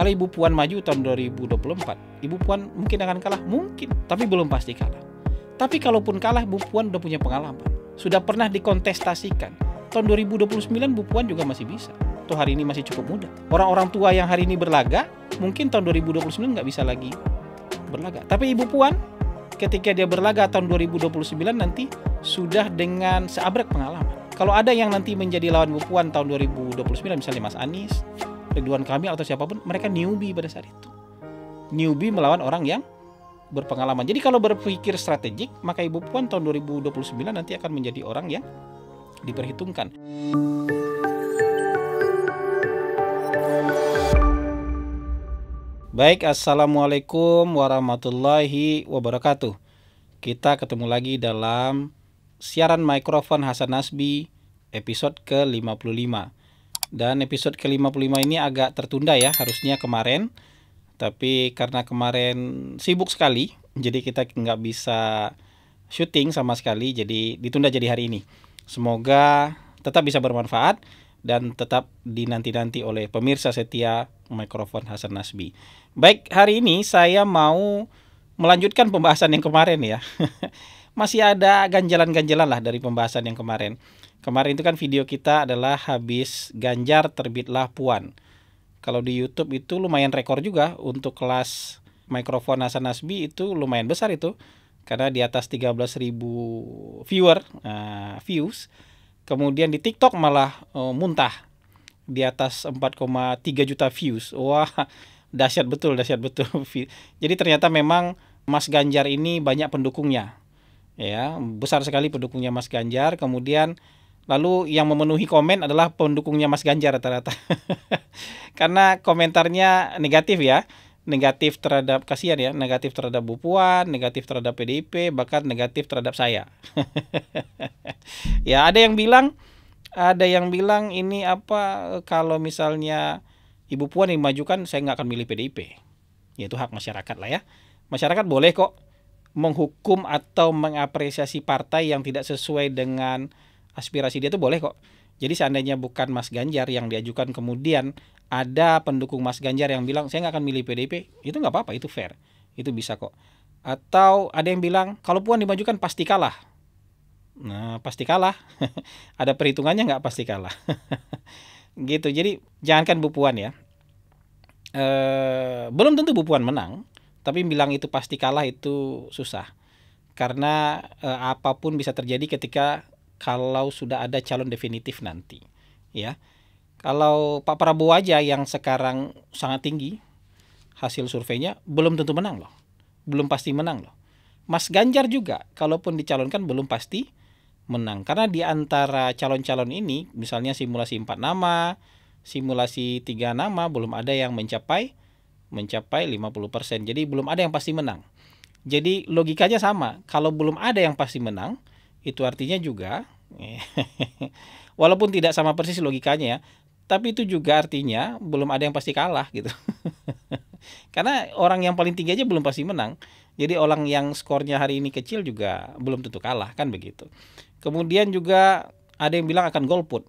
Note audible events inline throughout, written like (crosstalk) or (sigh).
Kalau Ibu Puan maju tahun 2024, Ibu Puan mungkin akan kalah, mungkin, tapi belum pasti kalah. Tapi kalaupun kalah, Ibu Puan udah punya pengalaman. Sudah pernah dikontestasikan. Tahun 2029 Ibu Puan juga masih bisa. Tuh hari ini masih cukup muda. Orang-orang tua yang hari ini berlaga, mungkin tahun 2029 nggak bisa lagi berlaga. Tapi Ibu Puan ketika dia berlaga tahun 2029 nanti sudah dengan seabrek pengalaman. Kalau ada yang nanti menjadi lawan Ibu Puan tahun 2029 misalnya Mas Anies, Ridwan Kamil atau siapapun mereka newbie pada saat itu newbie melawan orang yang berpengalaman jadi kalau berpikir strategik maka Ibu Puan tahun 2029 nanti akan menjadi orang yang diperhitungkan Baik, Assalamualaikum warahmatullahi wabarakatuh. Kita ketemu lagi dalam siaran mikrofon Hasan Nasbi episode ke-55. Dan episode ke-55 ini agak tertunda ya, harusnya kemarin. Tapi karena kemarin sibuk sekali, jadi kita nggak bisa syuting sama sekali, jadi ditunda jadi hari ini. Semoga tetap bisa bermanfaat dan tetap dinanti-nanti oleh pemirsa setia mikrofon Hasan Nasbi. Baik, hari ini saya mau melanjutkan pembahasan yang kemarin ya. (laughs) Masih ada ganjalan-ganjalan lah dari pembahasan yang kemarin. Kemarin itu kan video kita adalah habis Ganjar terbitlah Puan. Kalau di YouTube itu lumayan rekor juga untuk kelas mikrofon Nasa Nasbi itu lumayan besar itu karena di atas 13.000 viewer uh, views. Kemudian di TikTok malah uh, muntah di atas 4,3 juta views. Wah, (laughs) dahsyat betul, dahsyat betul. (laughs) Jadi ternyata memang Mas Ganjar ini banyak pendukungnya. Ya, besar sekali pendukungnya Mas Ganjar. Kemudian Lalu yang memenuhi komen adalah pendukungnya Mas Ganjar rata-rata. (laughs) Karena komentarnya negatif ya. Negatif terhadap kasihan ya, negatif terhadap Bu Puan, negatif terhadap PDIP, bahkan negatif terhadap saya. (laughs) ya, ada yang bilang ada yang bilang ini apa kalau misalnya Ibu Puan yang majukan saya nggak akan milih PDIP. Ya itu hak masyarakat lah ya. Masyarakat boleh kok menghukum atau mengapresiasi partai yang tidak sesuai dengan aspirasi dia tuh boleh kok. Jadi seandainya bukan Mas Ganjar yang diajukan kemudian ada pendukung Mas Ganjar yang bilang saya nggak akan milih PDIP itu nggak apa-apa, itu fair, itu bisa kok. Atau ada yang bilang kalau Puan dimajukan pasti kalah. Nah pasti kalah, (laughs) ada perhitungannya nggak pasti kalah. (laughs) gitu. Jadi jangankan Bu Puan ya, e, belum tentu Bu Puan menang, tapi bilang itu pasti kalah itu susah karena e, apapun bisa terjadi ketika kalau sudah ada calon definitif nanti ya kalau Pak Prabowo aja yang sekarang sangat tinggi hasil surveinya belum tentu menang loh belum pasti menang loh Mas Ganjar juga kalaupun dicalonkan belum pasti menang karena di antara calon-calon ini misalnya simulasi empat nama simulasi tiga nama belum ada yang mencapai mencapai 50% jadi belum ada yang pasti menang jadi logikanya sama kalau belum ada yang pasti menang itu artinya juga (laughs) walaupun tidak sama persis logikanya ya, tapi itu juga artinya belum ada yang pasti kalah gitu. (laughs) Karena orang yang paling tinggi aja belum pasti menang. Jadi orang yang skornya hari ini kecil juga belum tentu kalah kan begitu. Kemudian juga ada yang bilang akan golput.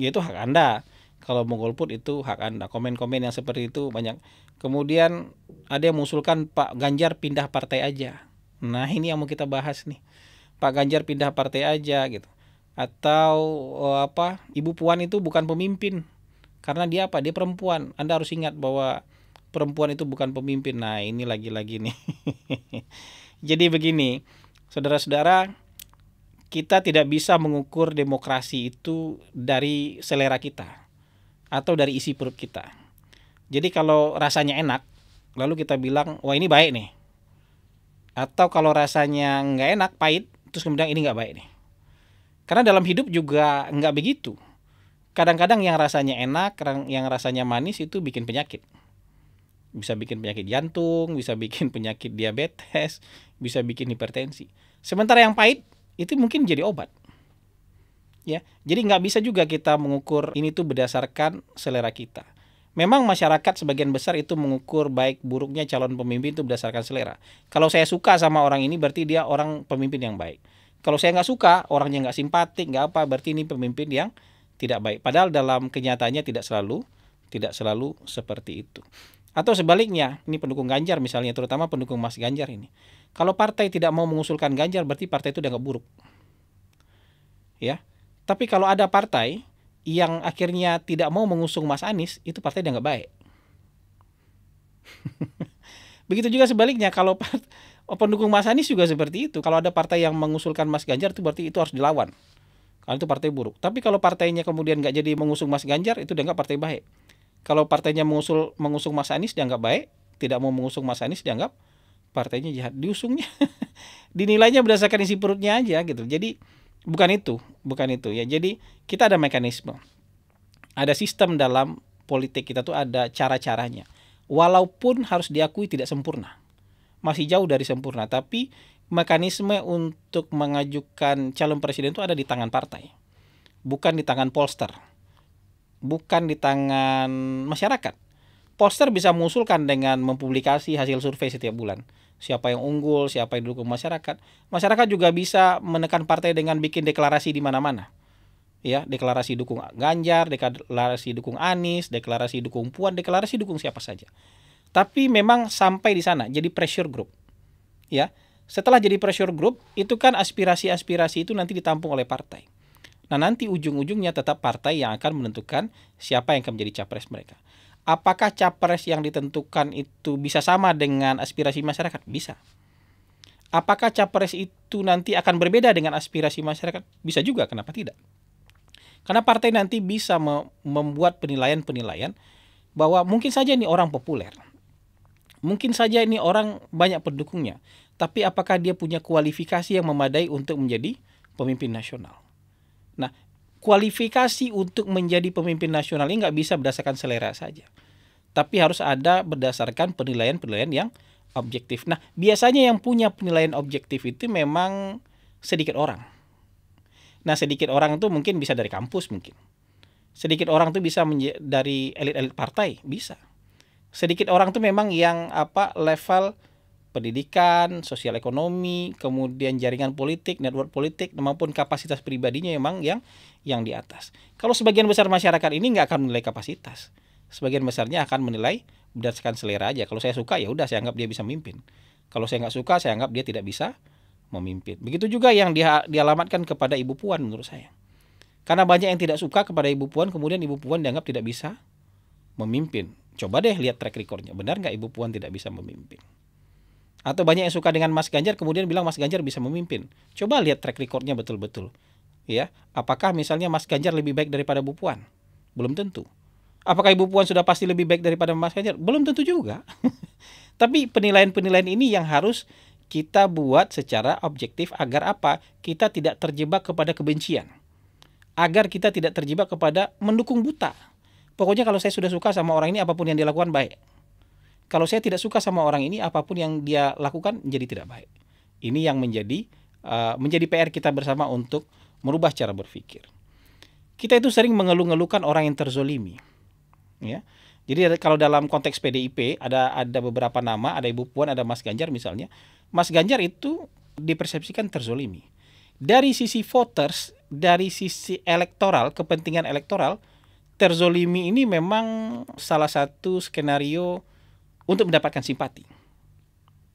Yaitu hak Anda. Kalau mau golput itu hak Anda. Komen-komen yang seperti itu banyak. Kemudian ada yang mengusulkan Pak Ganjar pindah partai aja. Nah, ini yang mau kita bahas nih. Pak Ganjar pindah partai aja gitu atau uh, apa Ibu Puan itu bukan pemimpin karena dia apa dia perempuan Anda harus ingat bahwa perempuan itu bukan pemimpin nah ini lagi-lagi nih (laughs) jadi begini saudara-saudara kita tidak bisa mengukur demokrasi itu dari selera kita atau dari isi perut kita jadi kalau rasanya enak lalu kita bilang wah ini baik nih atau kalau rasanya nggak enak pahit terus kemudian ini nggak baik nih. Karena dalam hidup juga nggak begitu. Kadang-kadang yang rasanya enak, yang rasanya manis itu bikin penyakit. Bisa bikin penyakit jantung, bisa (laughs) bikin penyakit diabetes, bisa bikin hipertensi. Sementara yang pahit itu mungkin jadi obat. Ya, jadi nggak bisa juga kita mengukur ini tuh berdasarkan selera kita. Memang masyarakat sebagian besar itu mengukur baik buruknya calon pemimpin itu berdasarkan selera. Kalau saya suka sama orang ini berarti dia orang pemimpin yang baik. Kalau saya nggak suka, orangnya nggak simpatik, nggak apa, berarti ini pemimpin yang tidak baik. Padahal dalam kenyataannya tidak selalu, tidak selalu seperti itu. Atau sebaliknya, ini pendukung Ganjar misalnya, terutama pendukung Mas Ganjar ini. Kalau partai tidak mau mengusulkan Ganjar, berarti partai itu udah nggak buruk. Ya, tapi kalau ada partai yang akhirnya tidak mau mengusung Mas Anies itu partai dia nggak baik. (laughs) Begitu juga sebaliknya kalau oh, pendukung Mas Anies juga seperti itu. Kalau ada partai yang mengusulkan Mas Ganjar itu berarti itu harus dilawan. Kalau itu partai buruk. Tapi kalau partainya kemudian nggak jadi mengusung Mas Ganjar itu dianggap partai baik. Kalau partainya mengusul mengusung Mas Anies dianggap baik, tidak mau mengusung Mas Anies dianggap partainya jahat. Diusungnya (laughs) dinilainya berdasarkan isi perutnya aja gitu. Jadi bukan itu, bukan itu ya. Jadi kita ada mekanisme. Ada sistem dalam politik kita tuh ada cara-caranya. Walaupun harus diakui tidak sempurna. Masih jauh dari sempurna, tapi mekanisme untuk mengajukan calon presiden itu ada di tangan partai. Bukan di tangan polster, Bukan di tangan masyarakat. Poster bisa mengusulkan dengan mempublikasi hasil survei setiap bulan siapa yang unggul, siapa yang didukung masyarakat. Masyarakat juga bisa menekan partai dengan bikin deklarasi di mana-mana. Ya, deklarasi dukung Ganjar, deklarasi dukung Anies, deklarasi dukung Puan, deklarasi dukung siapa saja. Tapi memang sampai di sana jadi pressure group. Ya. Setelah jadi pressure group, itu kan aspirasi-aspirasi itu nanti ditampung oleh partai. Nah, nanti ujung-ujungnya tetap partai yang akan menentukan siapa yang akan menjadi capres mereka apakah capres yang ditentukan itu bisa sama dengan aspirasi masyarakat? Bisa. Apakah capres itu nanti akan berbeda dengan aspirasi masyarakat? Bisa juga, kenapa tidak? Karena partai nanti bisa membuat penilaian-penilaian bahwa mungkin saja ini orang populer. Mungkin saja ini orang banyak pendukungnya, tapi apakah dia punya kualifikasi yang memadai untuk menjadi pemimpin nasional? Nah, kualifikasi untuk menjadi pemimpin nasional ini nggak bisa berdasarkan selera saja. Tapi harus ada berdasarkan penilaian-penilaian yang objektif. Nah, biasanya yang punya penilaian objektif itu memang sedikit orang. Nah, sedikit orang itu mungkin bisa dari kampus mungkin. Sedikit orang itu bisa dari elit-elit partai, bisa. Sedikit orang itu memang yang apa level pendidikan, sosial ekonomi, kemudian jaringan politik, network politik, maupun kapasitas pribadinya memang yang yang di atas. Kalau sebagian besar masyarakat ini nggak akan menilai kapasitas, sebagian besarnya akan menilai berdasarkan selera aja. Kalau saya suka ya udah saya anggap dia bisa memimpin. Kalau saya nggak suka saya anggap dia tidak bisa memimpin. Begitu juga yang dia dialamatkan kepada Ibu Puan menurut saya. Karena banyak yang tidak suka kepada Ibu Puan, kemudian Ibu Puan dianggap tidak bisa memimpin. Coba deh lihat track recordnya, benar nggak Ibu Puan tidak bisa memimpin? Atau banyak yang suka dengan Mas Ganjar kemudian bilang Mas Ganjar bisa memimpin. Coba lihat track recordnya betul-betul. Ya, apakah misalnya Mas Ganjar lebih baik daripada Bu Puan? Belum tentu. Apakah Ibu Puan sudah pasti lebih baik daripada Mas Ganjar? Belum tentu juga. (laughs) Tapi penilaian-penilaian ini yang harus kita buat secara objektif agar apa? Kita tidak terjebak kepada kebencian. Agar kita tidak terjebak kepada mendukung buta. Pokoknya kalau saya sudah suka sama orang ini apapun yang dilakukan baik kalau saya tidak suka sama orang ini apapun yang dia lakukan menjadi tidak baik ini yang menjadi uh, menjadi PR kita bersama untuk merubah cara berpikir kita itu sering mengeluh-ngeluhkan orang yang terzolimi ya jadi kalau dalam konteks PDIP ada ada beberapa nama ada Ibu Puan ada Mas Ganjar misalnya Mas Ganjar itu dipersepsikan terzolimi dari sisi voters dari sisi elektoral kepentingan elektoral terzolimi ini memang salah satu skenario untuk mendapatkan simpati.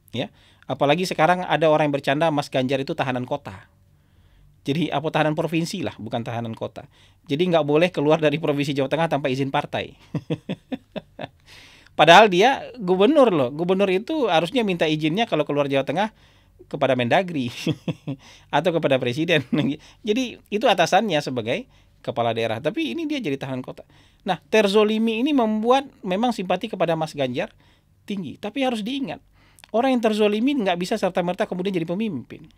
Ya, apalagi sekarang ada orang yang bercanda Mas Ganjar itu tahanan kota. Jadi apa tahanan provinsi lah, bukan tahanan kota. Jadi nggak boleh keluar dari provinsi Jawa Tengah tanpa izin partai. (laughs) Padahal dia gubernur loh. Gubernur itu harusnya minta izinnya kalau keluar Jawa Tengah kepada Mendagri (laughs) atau kepada presiden. (laughs) jadi itu atasannya sebagai kepala daerah. Tapi ini dia jadi tahanan kota. Nah, terzolimi ini membuat memang simpati kepada Mas Ganjar tinggi. Tapi harus diingat, orang yang terzolimi nggak bisa serta-merta kemudian jadi pemimpin.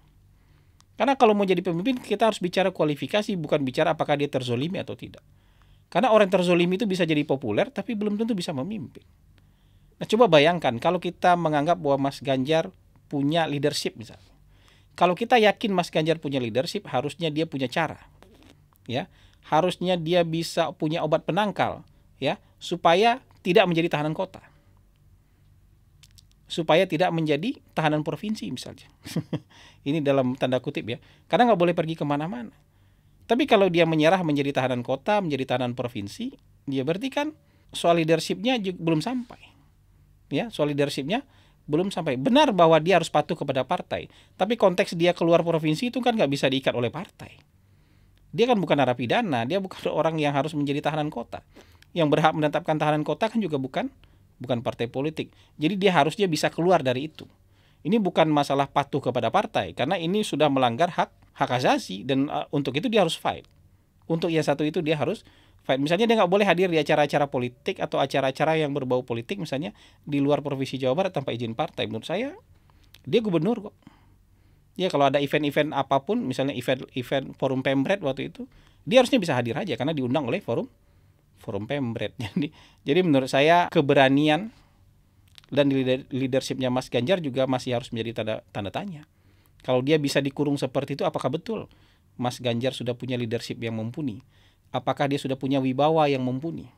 Karena kalau mau jadi pemimpin, kita harus bicara kualifikasi, bukan bicara apakah dia terzolimi atau tidak. Karena orang yang terzolimi itu bisa jadi populer, tapi belum tentu bisa memimpin. Nah, coba bayangkan kalau kita menganggap bahwa Mas Ganjar punya leadership misalnya. Kalau kita yakin Mas Ganjar punya leadership, harusnya dia punya cara. Ya, harusnya dia bisa punya obat penangkal, ya, supaya tidak menjadi tahanan kota supaya tidak menjadi tahanan provinsi misalnya. (laughs) ini dalam tanda kutip ya. Karena nggak boleh pergi kemana-mana. Tapi kalau dia menyerah menjadi tahanan kota, menjadi tahanan provinsi, dia ya berarti kan soal leadershipnya belum sampai. Ya, soal leadershipnya belum sampai. Benar bahwa dia harus patuh kepada partai. Tapi konteks dia keluar provinsi itu kan nggak bisa diikat oleh partai. Dia kan bukan narapidana, dia bukan (laughs) orang yang harus menjadi tahanan kota. Yang berhak menetapkan tahanan kota kan juga bukan bukan partai politik. Jadi dia harusnya bisa keluar dari itu. Ini bukan masalah patuh kepada partai karena ini sudah melanggar hak hak asasi dan uh, untuk itu dia harus fight. Untuk yang satu itu dia harus fight. Misalnya dia nggak boleh hadir di acara-acara politik atau acara-acara yang berbau politik misalnya di luar provinsi Jawa Barat tanpa izin partai. Menurut saya dia gubernur kok. Ya kalau ada event-event apapun misalnya event-event forum Pemret waktu itu dia harusnya bisa hadir aja karena diundang oleh forum forum pemret (laughs) jadi jadi menurut saya keberanian dan leadershipnya Mas Ganjar juga masih harus menjadi tanda tanda tanya kalau dia bisa dikurung seperti itu apakah betul Mas Ganjar sudah punya leadership yang mumpuni apakah dia sudah punya wibawa yang mumpuni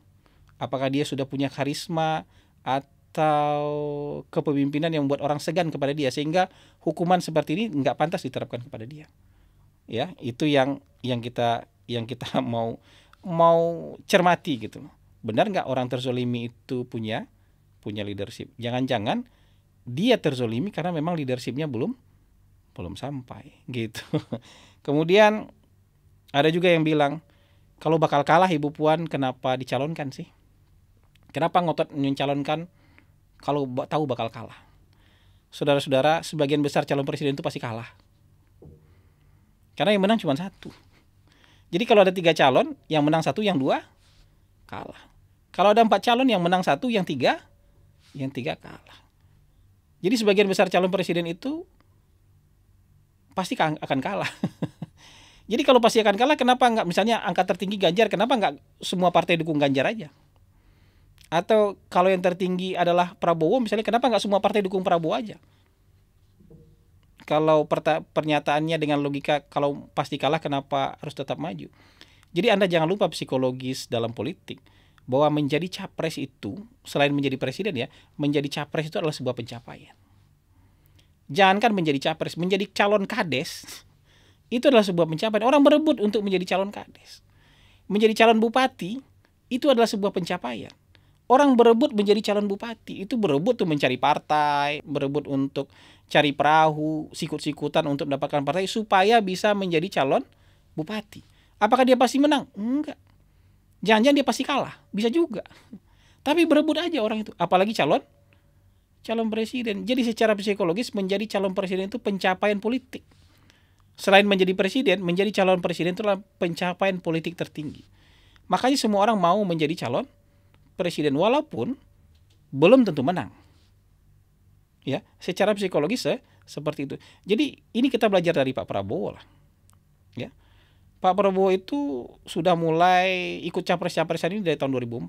apakah dia sudah punya karisma atau kepemimpinan yang membuat orang segan kepada dia sehingga hukuman seperti ini nggak pantas diterapkan kepada dia ya itu yang yang kita yang kita (laughs) mau mau cermati gitu Benar nggak orang terzolimi itu punya punya leadership? Jangan-jangan dia terzolimi karena memang leadershipnya belum belum sampai gitu. (laughs) Kemudian ada juga yang bilang kalau bakal kalah Ibu Puan kenapa dicalonkan sih? Kenapa ngotot mencalonkan kalau tahu bakal kalah? Saudara-saudara, sebagian besar calon presiden itu pasti kalah. Karena yang menang cuma satu. Jadi kalau ada tiga calon, yang menang satu, yang dua kalah. Kalau ada empat calon, yang menang satu, yang tiga, yang tiga kalah. Jadi sebagian besar calon presiden itu pasti akan kalah. (laughs) Jadi kalau pasti akan kalah, kenapa nggak misalnya angka tertinggi Ganjar, kenapa nggak semua partai dukung Ganjar aja? Atau kalau yang tertinggi adalah Prabowo, misalnya kenapa nggak semua partai dukung Prabowo aja? kalau pernyataannya dengan logika kalau pasti kalah kenapa harus tetap maju. Jadi Anda jangan lupa psikologis dalam politik bahwa menjadi capres itu selain menjadi presiden ya, menjadi capres itu adalah sebuah pencapaian. Jangankan menjadi capres, menjadi calon kades (laughs) itu adalah sebuah pencapaian. Orang berebut untuk menjadi calon kades. Menjadi calon bupati itu adalah sebuah pencapaian. Orang berebut menjadi calon bupati itu berebut tuh mencari partai, berebut untuk cari perahu, sikut-sikutan untuk mendapatkan partai supaya bisa menjadi calon bupati. Apakah dia pasti menang? Enggak. Jangan-jangan dia pasti kalah, bisa juga. Tapi berebut aja orang itu, apalagi calon calon presiden. Jadi secara psikologis menjadi calon presiden itu pencapaian politik. Selain menjadi presiden, menjadi calon presiden itu adalah pencapaian politik tertinggi. Makanya semua orang mau menjadi calon presiden walaupun belum tentu menang. Ya, secara psikologis se seperti itu. Jadi ini kita belajar dari Pak Prabowo lah. Ya. Pak Prabowo itu sudah mulai ikut capres-capresan ini dari tahun 2004.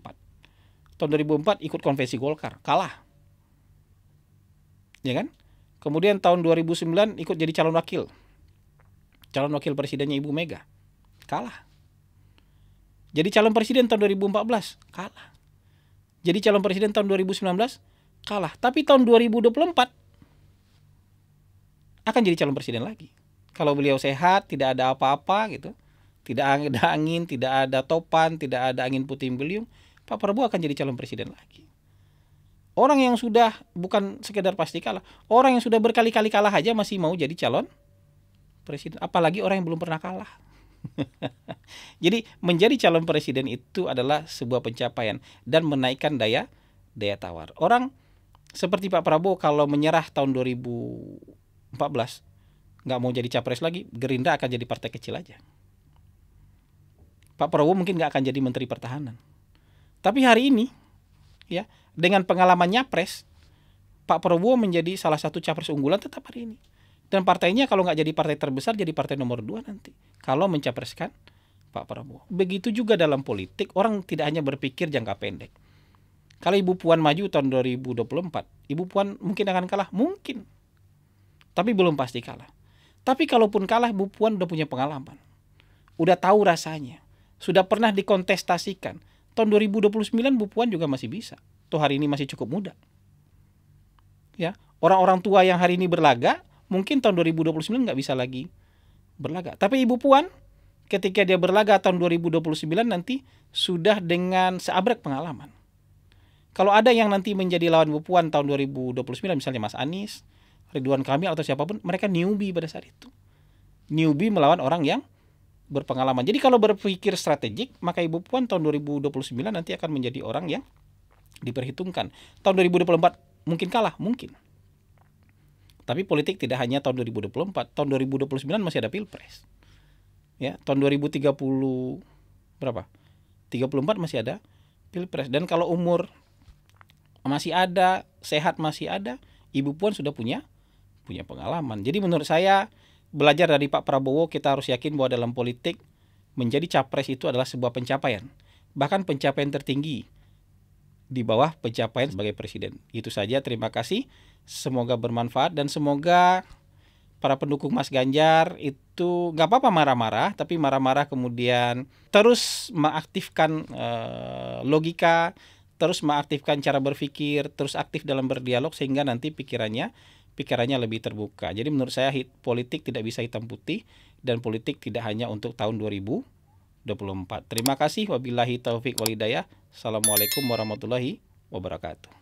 Tahun 2004 ikut konvensi Golkar, kalah. Ya kan? Kemudian tahun 2009 ikut jadi calon wakil. Calon wakil presidennya Ibu Mega. Kalah. Jadi calon presiden tahun 2014, kalah jadi calon presiden tahun 2019 kalah. Tapi tahun 2024 akan jadi calon presiden lagi. Kalau beliau sehat, tidak ada apa-apa gitu. Tidak ada angin, tidak ada topan, tidak ada angin puting beliung, Pak Prabowo akan jadi calon presiden lagi. Orang yang sudah bukan sekedar pasti kalah, orang yang sudah berkali-kali kalah aja masih mau jadi calon presiden, apalagi orang yang belum pernah kalah. (laughs) Jadi menjadi calon presiden itu adalah sebuah pencapaian dan menaikkan daya daya tawar. Orang seperti Pak Prabowo kalau menyerah tahun 2014 nggak mau jadi capres lagi, Gerindra akan jadi partai kecil aja. Pak Prabowo mungkin nggak akan jadi Menteri Pertahanan. Tapi hari ini, ya dengan pengalaman nyapres, Pak Prabowo menjadi salah satu capres unggulan tetap hari ini. Dan partainya kalau nggak jadi partai terbesar jadi partai nomor dua nanti. Kalau mencapreskan Pak Prabowo. Begitu juga dalam politik orang tidak hanya berpikir jangka pendek. Kalau Ibu Puan maju tahun 2024, Ibu Puan mungkin akan kalah, mungkin. Tapi belum pasti kalah. Tapi kalaupun kalah, Ibu Puan udah punya pengalaman. Udah tahu rasanya. Sudah pernah dikontestasikan. Tahun 2029 Ibu Puan juga masih bisa. Tuh hari ini masih cukup muda. Ya, orang-orang tua yang hari ini berlagak mungkin tahun 2029 nggak bisa lagi berlaga. Tapi Ibu Puan ketika dia berlaga tahun 2029 nanti sudah dengan seabrek pengalaman. Kalau ada yang nanti menjadi lawan Ibu Puan tahun 2029 misalnya Mas Anies, Ridwan Kamil atau siapapun, mereka newbie pada saat itu. Newbie melawan orang yang berpengalaman. Jadi kalau berpikir strategik, maka Ibu Puan tahun 2029 nanti akan menjadi orang yang diperhitungkan. Tahun 2024 mungkin kalah, mungkin. Tapi politik tidak hanya tahun 2024, tahun 2029 masih ada pilpres. Ya, tahun 2030 berapa? 34 masih ada pilpres. Dan kalau umur masih ada, sehat masih ada, Ibu pun sudah punya punya pengalaman. Jadi menurut saya belajar dari Pak Prabowo kita harus yakin bahwa dalam politik menjadi capres itu adalah sebuah pencapaian. Bahkan pencapaian tertinggi di bawah pencapaian sebagai presiden. Itu saja, terima kasih. Semoga bermanfaat dan semoga para pendukung Mas Ganjar itu nggak apa-apa marah-marah, tapi marah-marah kemudian terus mengaktifkan uh, logika, terus mengaktifkan cara berpikir, terus aktif dalam berdialog sehingga nanti pikirannya pikirannya lebih terbuka. Jadi menurut saya politik tidak bisa hitam putih dan politik tidak hanya untuk tahun 2000 24. Terima kasih. Wabillahi taufik walidayah. Assalamualaikum warahmatullahi wabarakatuh.